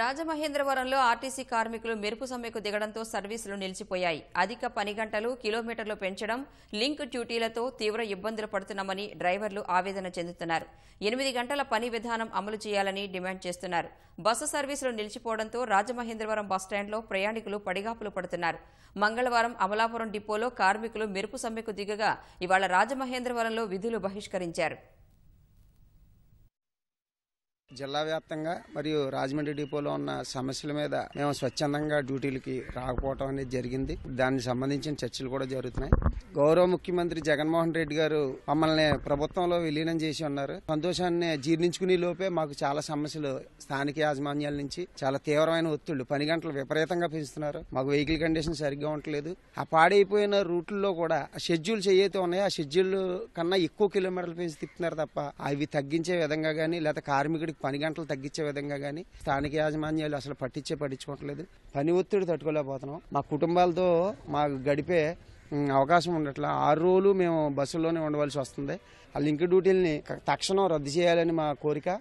రాజమహేంద్రవరంలో ఆర్టీసీ కార్మికులు మెరుపు సమ్మెకు దిగడంతో సర్వీసులు నిలిచిపోయాయి అధిక పని గంటలు కిలోమీటర్లు పెంచడం లింక్ డ్యూటీలతో తీవ్ర ఇబ్బందులు పడుతున్నామని డ్రైవర్లు ఆవేదన చెందుతున్నారు ఎనిమిది గంటల పని విధానం అమలు చేయాలని డిమాండ్ చేస్తున్నారు బస్సు సర్వీసులు నిలిచిపోవడంతో రాజమహేంద్రవరం బస్టాండ్లో ప్రయాణికులు పడిగాపులు పడుతున్నారు మంగళవారం అమలాపురం డిపోలో కార్మికులు మెరుపు సమ్మెకు దిగగా ఇవాళ రాజమహేంద్రవరంలో విధులు బహిష్కరించారు జిల్లా వ్యాప్తంగా మరియు రాజమండ్రి డిపోలో ఉన్న సమస్యల మీద మేము స్వచ్ఛందంగా డ్యూటీలకి రాకపోవటం అనేది జరిగింది దానికి సంబంధించిన చర్చలు కూడా జరుగుతున్నాయి గౌరవ ముఖ్యమంత్రి జగన్మోహన్ రెడ్డి గారు మమ్మల్ని ప్రభుత్వంలో విలీనం చేసి ఉన్నారు సంతోషాన్ని జీర్ణించుకునే లోపే మాకు చాలా సమస్యలు స్థానిక యాజమాన్యాల నుంచి చాలా తీవ్రమైన ఒత్తిళ్లు పని గంటలు విపరీతంగా పెంచుతున్నారు మాకు వెహికల్ కండిషన్ సరిగ్గా ఉండట్లేదు ఆ పాడైపోయిన రూట్లలో కూడా షెడ్యూల్స్ ఏవైతే ఉన్నాయో ఆ షెడ్యూల్ కన్నా ఎక్కువ కిలోమీటర్లు పెంచి తిప్పుతున్నారు తప్ప అవి తగ్గించే విధంగా కానీ లేదా కార్మికుడికి పని గంటలు తగ్గించే విధంగా కానీ స్థానిక యాజమాన్యాలు అసలు పట్టించే పట్టించుకోవట్లేదు పని ఒత్తిడి తట్టుకోలేకపోతున్నాం మా కుటుంబాలతో మాకు గడిపే అవకాశం ఉండట్లా ఆరు రోజులు మేము బస్సుల్లోనే ఉండవలసి వస్తుంది ఆ లింక్ డ్యూటీలని తక్షణం రద్దు చేయాలని మా కోరిక